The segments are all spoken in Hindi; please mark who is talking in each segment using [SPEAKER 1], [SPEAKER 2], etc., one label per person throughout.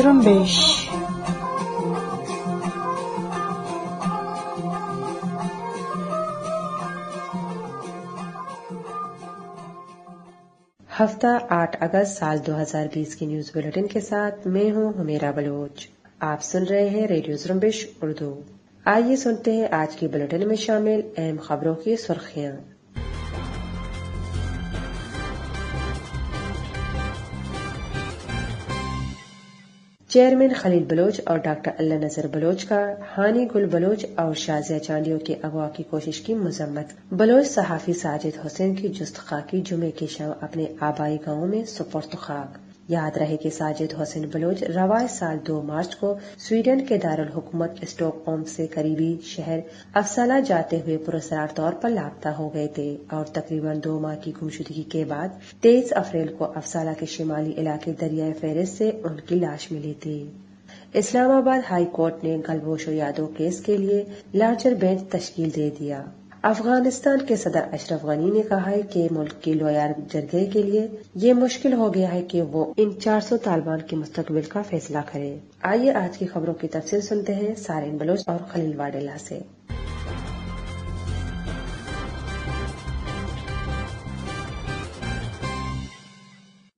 [SPEAKER 1] beş.
[SPEAKER 2] हफ्ता 8 अगस्त साल 2020 की न्यूज बुलेटिन के साथ मैं हूं हमेरा बलोच आप सुन रहे हैं रेडियो जुम्बिश उर्दू आइए सुनते हैं आज की बुलेटिन में शामिल अहम खबरों की सुर्खियां चेयरमैन खलील बलोच और डॉक्टर अल्लाह नजर बलोच का हानी गुल बलोच और शाजिया चांदियों के अगवा की कोशिश की मजम्मत बलोच सहाफी साजिद हुसैन की जुस्त खाकी जुमे की शाम अपने आबाई गाँव में सुपुर्द खाक याद रहे कि साजिद हुसैन बलोच रवाय साल दो मार्च को स्वीडन के हुकूमत स्टॉकहोम से करीबी शहर अफसला जाते हुए पुरस्कार तौर पर लापता हो गए थे और तकरीबन दो माह की गुमशुदगी के बाद तेईस अप्रैल को अफसला के शिमाली इलाके दरियाए फेरिस से उनकी लाश मिली थी इस्लामाबाद हाई कोर्ट ने गलभूषण यादव केस के लिए लार्जर बेंच तश्कील दे दिया अफगानिस्तान के सदर अशरफ गनी ने कहा है कि मुल्क की लोयर जरगे के लिए ये मुश्किल हो गया है कि वो इन 400 तालिबान के मुस्तबिल का फैसला करे आइए आज की खबरों की तफसील सुनते हैं सारे बलोच और खलील
[SPEAKER 1] वाडेला ऐसी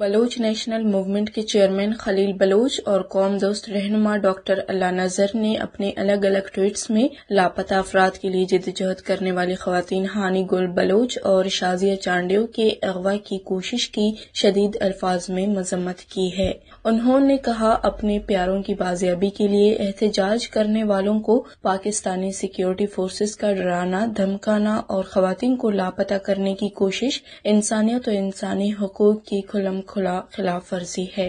[SPEAKER 1] बलोच नेशनल मूवमेंट के चेयरमैन खलील बलोच और कौम दोस्त रहनुमा डॉक्टर अल्ला नजर ने अपने अलग अलग ट्वीट्स में लापता अफराद के लिए जदोजहद करने वाली खातन हानी गुल बलोच और शाजिया चांडियो के अगवा की कोशिश की शदीद अल्फाज में मजम्मत की है उन्होंने कहा अपने प्यारों की बाजियाबी के लिए एहतजाज करने वालों को पाकिस्तानी सिक्योरिटी फोर्सेज का डराना धमकाना और खातन को लापता करने की कोशिश इंसानियत और इंसानी हकूक की खुलम खुला खिलाफ वर्जी है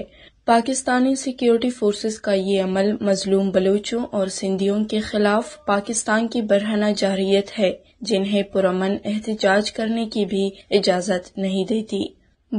[SPEAKER 1] पाकिस्तानी सिक्योरिटी फोर्सेस का ये अमल मजलूम बलूचों और सिंधियों के खिलाफ पाकिस्तान की बरहना जारियत है जिन्हें पुरमन एहतजाज करने की भी इजाजत नहीं देती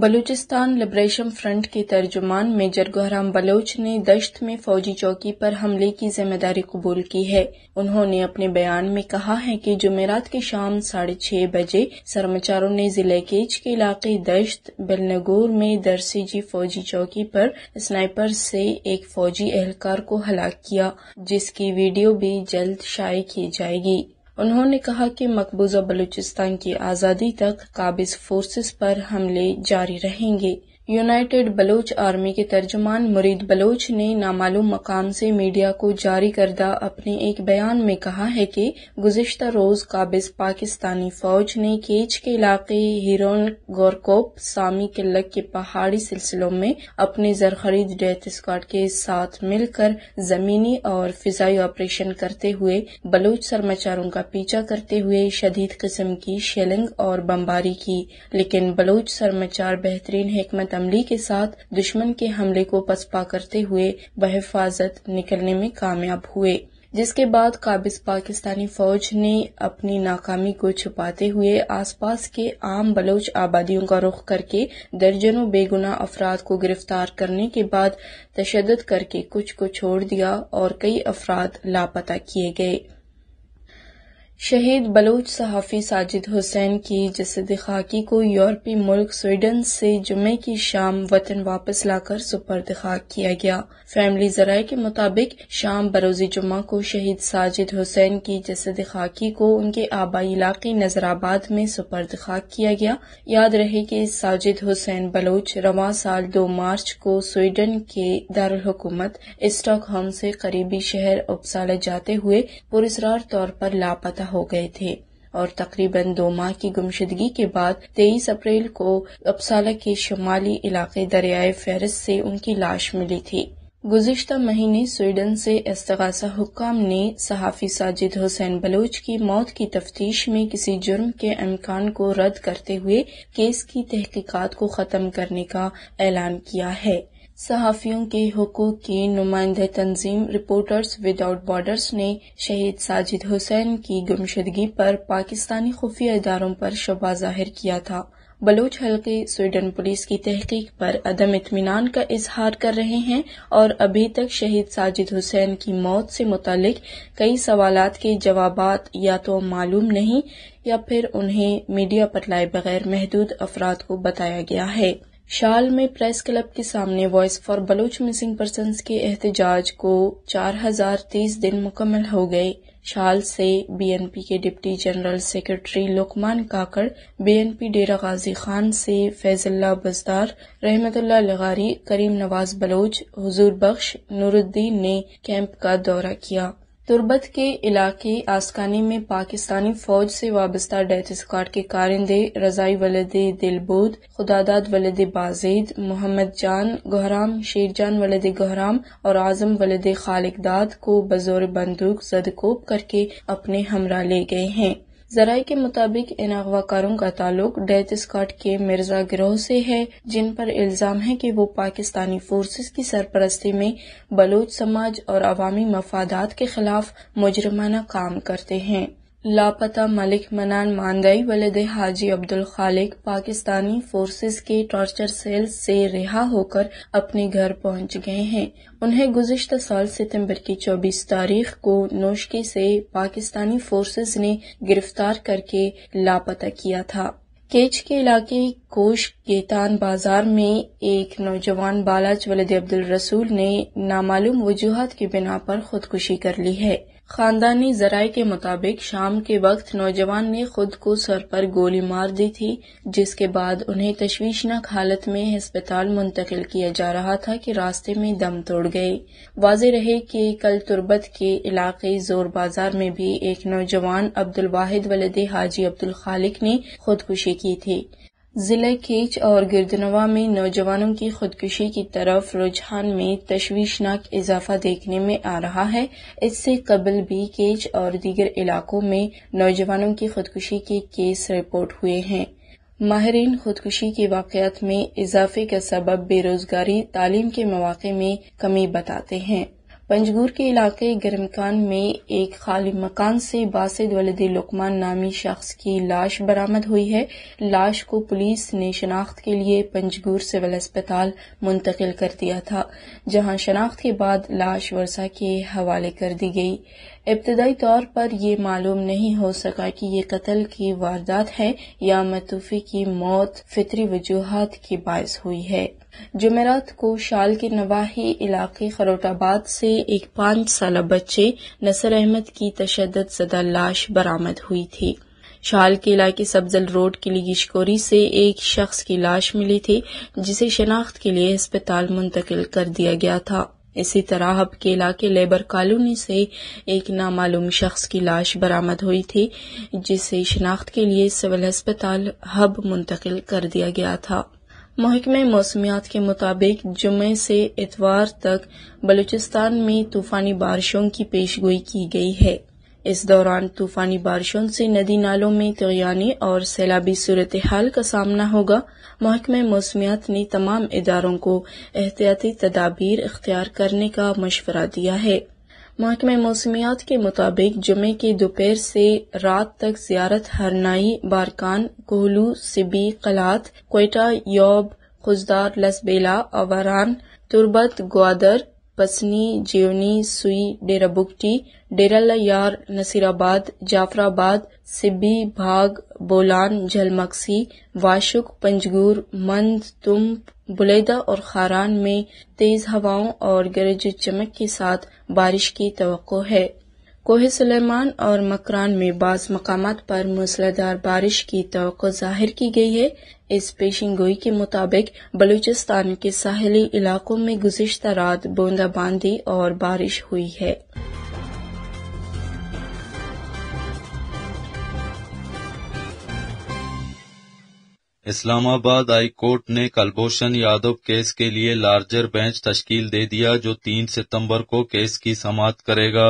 [SPEAKER 1] बलूचिस्तान लिबरेशन फ्रंट के तर्जुमान मेजर गोहराम बलोच ने दश्त में फौजी चौकी पर हमले की जिम्मेदारी कबूल की है उन्होंने अपने बयान में कहा है कि जुमेरात की शाम साढ़े छह बजे सरमाचारों ने जिले केच के इलाके दश्त बेलनगोर में दरसीजी फौजी चौकी पर स्नाइपर से एक फौजी एहलकार को हलाक किया जिसकी वीडियो भी जल्द शाये की जाएगी उन्होंने कहा कि मकबूजा बलूचिस्तान की आज़ादी तक काबिज फोर्सेस पर हमले जारी रहेंगे यूनाइटेड बलोच आर्मी के तर्जमान मुरीद बलोच ने नामालूम मकाम से मीडिया को जारी करदा अपने एक बयान में कहा है कि गुजशत रोज काबिज पाकिस्तानी फौज ने केच के इलाके हिरोन गोरकोप सामी किल्लक के पहाड़ी सिलसिलों में अपने जरखरीद डेथ स्क्वाड के साथ मिलकर जमीनी और फिजाई ऑपरेशन करते हुए बलोच सरमाचारों का पीछा करते हुए शदीद किस्म की शेलिंग और बमबारी की लेकिन बलोच सरमाचार बेहतरीन हमत अमले के साथ दुश्मन के हमले को पसपा करते हुए बहफाजत निकलने में कामयाब हुए जिसके बाद काबिज पाकिस्तानी फौज ने अपनी नाकामी को छुपाते हुए आसपास के आम बलोच आबादियों का रुख करके दर्जनों बेगुना अफराद को गिरफ्तार करने के बाद तशद करके कुछ को छोड़ दिया और कई अफराद लापता किए गए शहीद बलोच सहाफ़ी साजिद हुसैन की जसद खाकी को यूरोपी मुल्क स्वीडन से जुमे की शाम वतन वापस लाकर सुपर्द खाक किया गया फैमिली जराये के मुताबिक शाम बरोजी जुमा को शहीद साजिद हुसैन की जसद खाकी को उनके आबाई इलाके नजराबाद में सुपर्द खाक किया गया याद रहे कि साजिद हुसैन बलोच रवा साल दो मार्च को स्वीडन के दारकूमत स्टॉकहोम से करीबी शहर उपसाला जाते हुए पुरस्रार तौर पर लापता हो गए थे और तकरीबन दो माह की गुमशदगी के बाद तेईस अप्रैल को अपसाला के शुमाली इलाके दरियाए फहरस से उनकी लाश मिली थी गुजशत महीने स्वीडन से इसगासा हुक्म ने सहाफ़ी साजिद हुसैन बलोच की मौत की तफ्तीश में किसी जुर्म के अमकान को रद्द करते हुए केस की तहकीकत को ख़त्म करने का ऐलान किया है सहाफ़ियों के हकूक की नुमाइंद तंजीम रिपोर्टर्स विदाउट बॉर्डर्स ने शहीद साजिद हुसैन की गुमशदगी पर पाकिस्तानी खुफिया इदारों पर शबा जाहिर किया था बलोच हल्के स्वीडन पुलिस की तहकीक पर अदम इतमान का इजहार कर रहे हैं और अभी तक शहीद साजिद हुसैन की मौत से मुतालिक कई सवाल के जवाब या तो मालूम नहीं या फिर उन्हें मीडिया पर लाए बगैर महदूद अफराद को बताया गया है शाल में प्रेस क्लब के सामने Voice for Baloch Missing Person के एहतजाज को चार हजार तीस दिन मुकम्मल हो गए शाल से बीएनपी के deputy general secretary Luqman Kakar BNP Dera Ghazi Khan से फैजल्ला बजदार रहमतुल्ला लगारी करीम नवाज बलोच हुजूर बख्श नूरुद्दीन ने कैंप का दौरा किया तुर्बत के इलाके आसकानी में पाकिस्तानी फौज से वाबस्ता डेथ स्क्वाड के कारिंदे रजाई वलद दिलबोध खुदादाद वलद बाजेद मोहम्मद जान गहराम शेरजान वलद गहराम और आजम वलद खालिकदाद को बजोर बंदूक जदकोप करके अपने हमरा ले गए हैं जराये के मुताबिक इन अगवाकारों का ताल्लुक डेथ स्कॉट के मिर्जा गिरोह से है जिन पर इल्जाम है कि वो पाकिस्तानी फोर्सेस की सरपरस्ती में बलोच समाज और अवामी मफादात के खिलाफ मुजरमाना काम करते हैं लापता मलिक मनान मानदई वलद हाजी अब्दुल खालिक पाकिस्तानी फोर्सेस के टॉर्चर सेल से रिहा होकर अपने घर पहुंच गए हैं उन्हें गुजशत साल सितंबर की 24 तारीख को नोशकी से पाकिस्तानी फोर्सेस ने गिरफ्तार करके लापता किया था केच के इलाके कोश के तान बाजार में एक नौजवान बालाज वलद अब्दुल रसूल ने नामालूम वजूहत की बिना पर खुदकुशी कर ली है खानदानी जराये के मुताबिक शाम के वक्त नौजवान ने खुद को सर पर गोली मार दी थी जिसके बाद उन्हें तश्वीशनाक हालत में अस्पताल मुंतकिल किया जा रहा था कि रास्ते में दम तोड़ गए वाज रहे कि कल तुरबत के इलाके जोर बाजार में भी एक नौजवान अब्दुल वाहिद वलदे हाजी अब्दुल खालिक ने खुदकुशी की थी जिले केच और गिरदनवा में नौजवानों की खुदकुशी की तरफ रुझान में तश्वीशनाक इजाफा देखने में आ रहा है इससे कबल भी केच और दीगर इलाकों में नौजवानों की खुदकुशी के केस रिपोर्ट हुए हैं माहरीन खुदकुशी के वाकयात में इजाफे का सबब बेरोजगारी तालीम के मौाक़े में कमी बताते हैं पंजगूर के इलाके गर्मकान में एक खाली मकान से बासिद वलद लुकमान नामी शख्स की लाश बरामद हुई है लाश को पुलिस ने शनाख्त के लिए पंजगूर सिविल अस्पताल मुंतकिल कर दिया था जहां शनाख्त के बाद लाश वर्षा के हवाले कर दी गई इब्तदाई तौर पर यह मालूम नहीं हो सका कि ये कत्ल की वारदात है या मतूफी की मौत फितरी वजूहत के बायस हुई है जमेरात को शाल के नवाही इलाके खरोटाबाद से एक पाँच साल बच्चे नसर अहमद की तशद सदा लाश बरामद हुई थी शाल के इलाके सब्जल रोड की लिगिशकोरी से एक शख्स की लाश मिली थी जिसे शनाख्त के लिए अस्पताल मुंतकिल कर दिया गया था इसी तरह हब के इलाके लेबर कॉलोनी से एक नामालूम शख्स की लाश बरामद हुई थी जिसे शनाख्त के लिए सिविल अस्पताल हब मुंतकिल कर दिया गया था महकमे मौसमियात के मुताबिक जुमे से इतवार तक बलूचिस्तान में तूफानी बारिशों की पेशगोई की गई है इस दौरान तूफानी बारिशों से नदी नालों में तोयानी और सैलाबी सूरत हाल का सामना होगा महकमे मौसमियात ने तमाम इदारों को एहतियाती तदाबीर इख्तियार करने का मशवरा दिया है महकमे मौसमियात के मुताबिक जुमे के दोपहर से रात तक जियारत हरनाई बारकान कोहलू सिबी कलात कोयटा यौब खुजदार लसबेला अवरान तुर्बत ग्वादर पसनी जीवनी सुई डेरा बुकटी डेरा लार नसीराबाद जाफराबाद सिब्बी भाग बोलान झलमक्सी वाशुक पंजगूर मंद तुम बुलेदा और खारान में तेज हवाओं और गरज चमक के साथ बारिश की तो है कोहे सुलेमान और मकरान में बाज मकाम पर मूसलाधार बारिश की तो जाहिर की गई है इस पेशन गोई के मुताबिक बलूचिस्तान के साहली इलाकों में गुजशत रात बूंदाबांदी और बारिश हुई है
[SPEAKER 3] इस्लामाबाद हाई कोर्ट ने कलभूषण यादव केस के लिए लार्जर बेंच तश्कील दे दिया जो तीन सितंबर को केस की समाप्त करेगा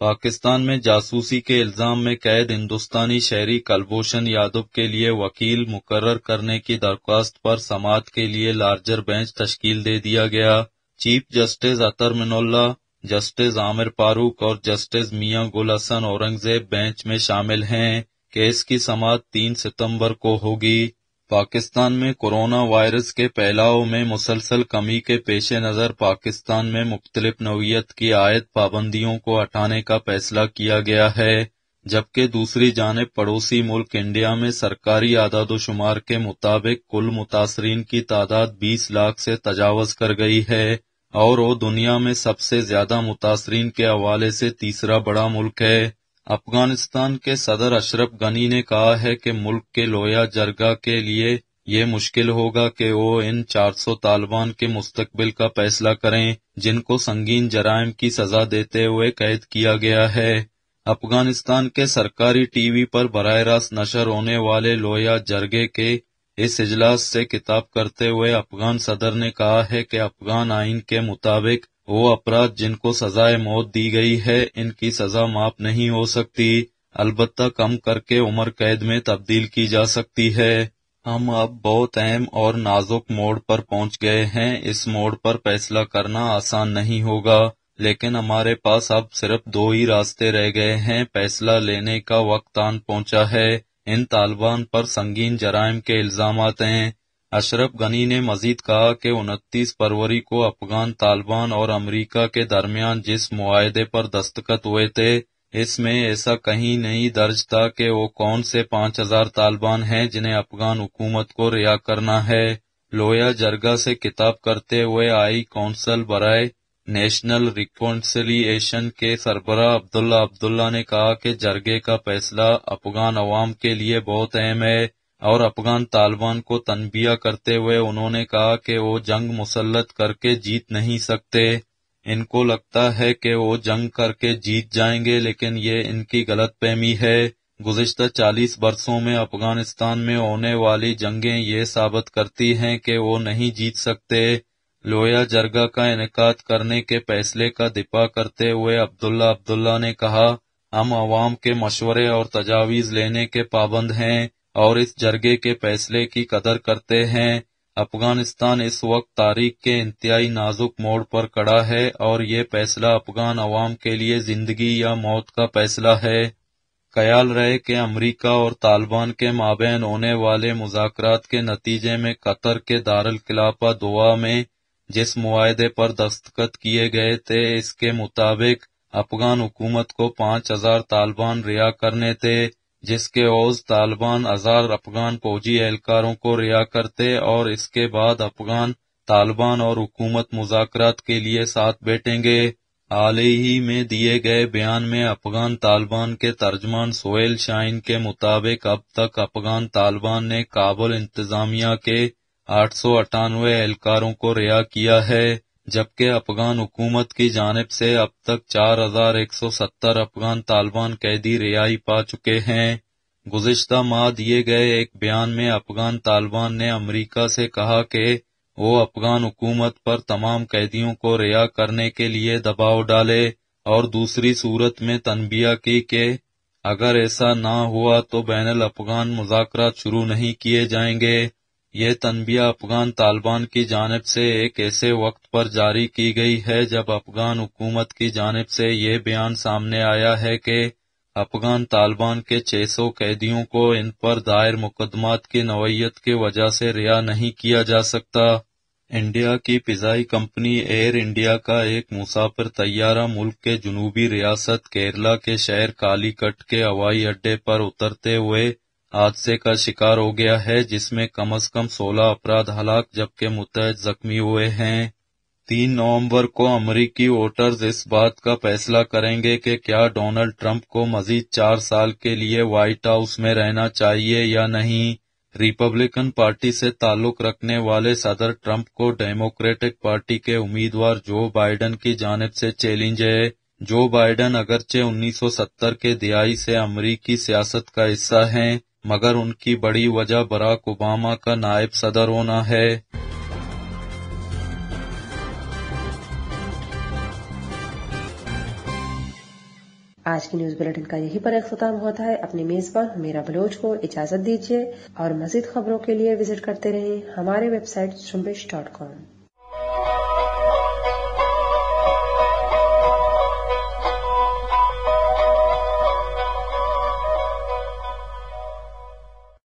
[SPEAKER 3] पाकिस्तान में जासूसी के इल्जाम में कैद हिंदुस्तानी शहरी कलभूषण यादव के लिए वकील मुकर्र करने की दरख्वास्त पर समात के लिए लार्जर बेंच तश्कील दे दिया गया chief justice Athar Minallah justice Aamer Farooq और जस्टिस मियां गुल हसन औरंगजेब बेंच में शामिल हैं केस की समात तीन सितंबर को होगी पाकिस्तान में कोरोना वायरस के फैलाव में मुसलसल कमी के पेश नज़र पाकिस्तान में मुख्तलिफ नवीत की आयद पाबंदियों को हटाने का फैसला किया गया है जबकि दूसरी जानब पड़ोसी मुल्क इंडिया में सरकारी आदादोशुमार के मुताबिक कुल मुतासरीन की तादाद 20 लाख से तजावज कर गई है और वो दुनिया में सबसे ज्यादा मुतासरीन के हवाले से तीसरा बड़ा मुल्क है अफगानिस्तान के सदर अशरफ गनी ने कहा है कि मुल्क के लोया जरगा के लिए ये मुश्किल होगा कि वो इन 400 तालिबान के मुस्तकबिल का फैसला करें जिनको संगीन जराइम की सजा देते हुए कैद किया गया है अफगानिस्तान के सरकारी टीवी पर बर रास्त नशर होने वाले लोया जरगे के इस इजलास से किताब करते हुए अफगान सदर ने कहा है कि अफगान आइन के मुताबिक वो अपराध जिनको सजाए मौत दी गई है इनकी सजा माफ नहीं हो सकती अलबत्ता कम करके उम्र कैद में तब्दील की जा सकती है हम अब बहुत अहम और नाजुक मोड़ पर पहुंच गए हैं इस मोड़ पर फैसला करना आसान नहीं होगा लेकिन हमारे पास अब सिर्फ दो ही रास्ते रह गए हैं फैसला लेने का वक्त आन पहुंचा है इन तालिबान पर संगीन जराइम के इल्जाम हैं अशरफ गनी ने मजीद कहा कि उनतीस फरवरी को अफगान तालिबान और अमेरिका के दरमियान जिस मुआदे पर दस्तखत हुए थे इसमें ऐसा कहीं नहीं दर्ज था कि वो कौन से पाँच हजार तालिबान हैं जिन्हें अफगान हुकूमत को रिहा करना है लोया जरगा से किताब करते हुए आई कौंसल बरए नेशनल रिकॉन्सिलियशन के सरबरा अब्दुल्ला अब्दुल्ला ने कहा कि जरगे का फैसला अफगान अवाम के लिए बहुत अहम है और अफगान तालिबान को तनबिया करते हुए उन्होंने कहा कि वो जंग मुसलत करके जीत नहीं सकते इनको लगता है कि वो जंग करके जीत जाएंगे लेकिन ये इनकी गलत फहमी है गुजशत 40 बरसों में अफगानिस्तान में होने वाली जंगें ये साबित करती हैं कि वो नहीं जीत सकते लोया जरगा का इनका करने के फैसले का दिपा करते हुए अब्दुल्ला अब्दुल्ला ने कहा हम आवाम के मशवरे और तजावीज लेने के पाबंद हैं और इस जरगे के फैसले की कदर करते हैं अफगानिस्तान इस वक्त तारीख के इंतहाई नाजुक मोड़ पर कड़ा है और ये फैसला अफगान अवाम के लिए जिंदगी या मौत का फैसला है ख्याल रहे कि अमरीका और तालिबान के माबेन होने वाले मुजात के नतीजे में कतर के दारखिलाफा दुआ में जिस मुआदे पर दस्तखत किए गए थे इसके मुताबिक अफगान हुकूमत को पाँच हजार तालिबान रिहा करने थे जिसके ओज तालिबान हजार अफगान फौजी एहलकारों को रिहा करते और इसके बाद अफगान तालिबान और हुकूमत मुजाकरात के लिए साथ बैठेंगे हाल ही में दिए गए बयान में अफगान तालिबान के तर्जमान सोहेल शाइन के मुताबिक अब तक अफगान तालिबान ने काबुल इंतजामिया के आठ सौ अठानवे एहलकारों को रिहा किया है जबकि अफगान हुकूमत की जानब से अब तक 4,170 अफगान तालिबान कैदी रिहाई पा चुके हैं गुजशत माह दिए गए एक बयान में अफगान तालिबान ने अमरीका से कहा कि वो अफगान हुकूमत पर तमाम कैदियों को रिहा करने के लिए दबाव डाले और दूसरी सूरत में तनबिया की के अगर ऐसा ना हुआ तो बैन अफगान मुजाकर शुरू नहीं किए जाएंगे यह तनबिया अफगान तालिबान की जानब से एक ऐसे वक्त पर जारी की गई है जब अफगान हुकूमत की जानब से यह बयान सामने आया है कि अफगान तालिबान के छह सौ कैदियों को इन पर दायर मुकदमात की नवयत की वजह से रिहा नहीं किया जा सकता इंडिया की फिजाई कंपनी एयर इंडिया का एक मुसाफिर तैयारा मुल्क के जुनूबी रियासत केरला के शहर कालीकट के हवाई अड्डे पर उतरते हुए हादसे का शिकार हो गया है जिसमें कम अज कम सोलह अपराध हलाक जबकि मुतहद जख्मी हुए हैं तीन नवंबर को अमरीकी वोटर्स इस बात का फैसला करेंगे कि क्या डोनाल्ड ट्रंप को मजीद चार साल के लिए व्हाइट हाउस में रहना चाहिए या नहीं रिपब्लिकन पार्टी से ताल्लुक रखने वाले सदर ट्रंप को डेमोक्रेटिक पार्टी के उम्मीदवार जो बाइडन की जानब से चैलेंज है जो बाइडन अगरचे 1970 के दिहाई से अमरीकी सियासत का हिस्सा हैं मगर उनकी बड़ी वजह बराक ओबामा का नायब सदर होना है
[SPEAKER 2] आज की न्यूज बुलेटिन का यही पर अख्ताम होता है मेज़ मेजबान मेरा बलोच को इजाजत दीजिए और मजीद खबरों के लिए विजिट करते रहें हमारे वेबसाइट जुम्बिश डॉट कॉम